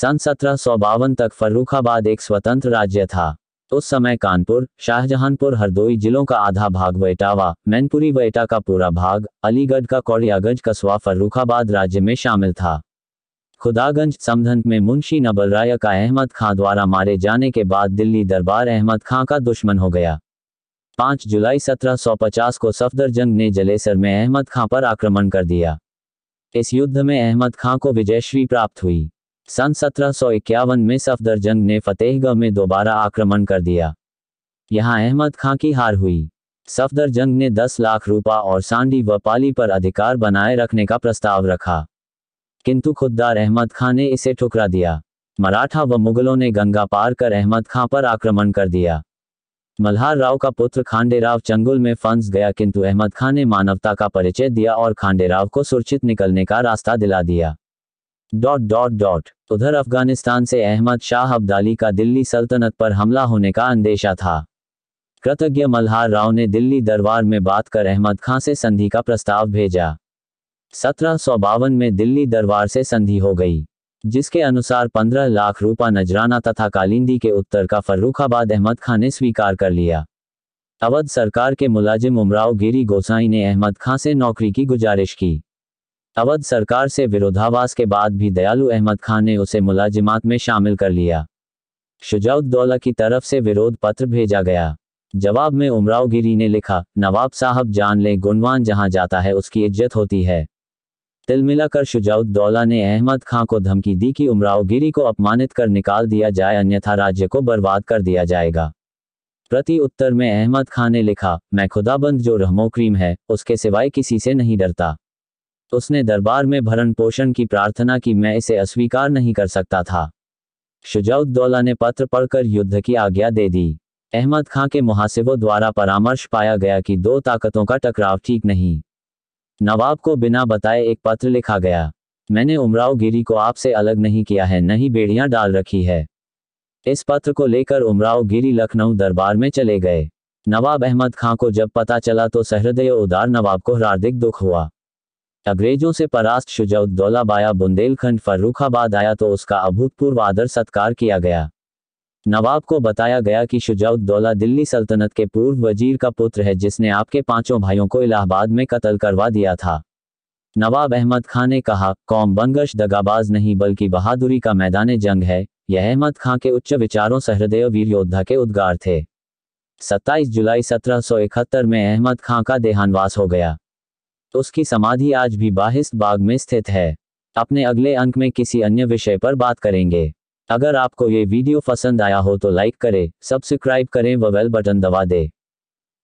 सन सत्रह तक फर्रुखाबाद एक स्वतंत्र राज्य था उस समय कानपुर शाहजहानपुर हरदोई जिलों का आधा भाग वेटावा मैनपुरी वेटा का पूरा भाग अलीगढ़ का कौड़ियागंज कस्बा फर्रुखाबाद राज्य में शामिल था खुदागंज समधन में मुंशी नबलराय का अहमद खां द्वारा मारे जाने के बाद दिल्ली दरबार अहमद खां का दुश्मन हो गया 5 जुलाई 1750 को सफदरजंग ने जलेसर में अहमद खां पर आक्रमण कर दिया इस युद्ध में अहमद खां को विजयश्री प्राप्त हुई सन सत्रह में सफदर जंग ने फतेहगढ़ में दोबारा आक्रमण कर दिया यहाँ अहमद खां की हार हुई सफदर जंग ने 10 लाख रूपा और सांडी व पाली पर अधिकार बनाए रखने का प्रस्ताव रखा किंतु खुददार अहमद खां ने इसे ठुकरा दिया मराठा व मुगलों ने गंगा पार कर अहमद खां पर आक्रमण कर दिया मल्हार राव का पुत्र खांडेराव चंगुल में फंस गया किंतु अहमद खां ने मानवता का परिचय दिया और खांडेराव को सुरक्षित निकलने का रास्ता दिला दिया डॉट डॉट डॉट तो उधर अफगानिस्तान से अहमद शाह अब्दाली का दिल्ली सल्तनत पर हमला होने का अंदेशा था कृतज्ञ मल्हार राव ने दिल्ली दरबार में बात कर अहमद खां से संधि का प्रस्ताव भेजा सत्रह में दिल्ली दरबार से संधि हो गई जिसके अनुसार 15 लाख रुपया नजराना तथा कालिंदी के उत्तर का फर्रुखाबाद अहमद खां ने स्वीकार कर लिया अवध सरकार के मुलाजिम उमराव गिरी गोसाई ने अहमद खां से नौकरी की गुजारिश की अवध सरकार से विरोधावास के बाद भी दयालु अहमद खान ने उसे मुलाजिमात में शामिल कर लिया शुजाउद्दौला की तरफ से विरोध पत्र भेजा गया जवाब में उमराव गिरी ने लिखा नवाब साहब जान ले गुनवान जहां जाता है उसकी इज्जत होती है तिलमिलाकर शुजाउद्दौला ने अहमद खां को धमकी दी कि उमराव गिरी को अपमानित कर निकाल दिया जाए अन्यथा राज्य को बर्बाद कर दिया जाएगा प्रति उत्तर में अहमद खां ने लिखा मैं खुदाबंद जो रहमो है उसके सिवाय किसी से नहीं डरता तो उसने दरबार में भरण पोषण की प्रार्थना की मैं इसे अस्वीकार नहीं कर सकता था शुजाउद्दौला ने पत्र पढ़कर युद्ध की आज्ञा दे दी अहमद खां के मुहासिबों द्वारा परामर्श पाया गया कि दो ताकतों का टकराव ठीक नहीं नवाब को बिना बताए एक पत्र लिखा गया मैंने उमराव गिरी को आपसे अलग नहीं किया है नहीं बेड़ियां डाल रखी है इस पत्र को लेकर उमराव गिरी लखनऊ दरबार में चले गए नवाब अहमद खां को जब पता चला तो सहृदय उदार नवाब को हार्दिक दुख हुआ अंग्रेजों से परास्त शुजाउद्दौला बाया बुंदेलखंड फर्रुखाबाद आया तो उसका अभूतपूर्व आदर सत्कार किया गया नवाब को बताया गया कि शुजाउद्दौला दिल्ली सल्तनत के पूर्व वजीर का पुत्र है जिसने आपके पांचों भाइयों को इलाहाबाद में कत्ल करवा दिया था नवाब अहमद खां ने कहा कौम बंगश दगाबाज नहीं बल्कि बहादुरी का मैदान जंग है यह अहमद खां के उच्च विचारों सहृदय वीर योद्धा के उद्गार थे 27 जुलाई 1771 में अहमद खां का देहानवास हो गया तो उसकी समाधि आज भी बाहिस्त बाग में स्थित है अपने अगले अंक में किसी अन्य विषय पर बात करेंगे अगर आपको ये वीडियो पसंद आया हो तो लाइक करें सब्सक्राइब करें व बेल बटन दबा दें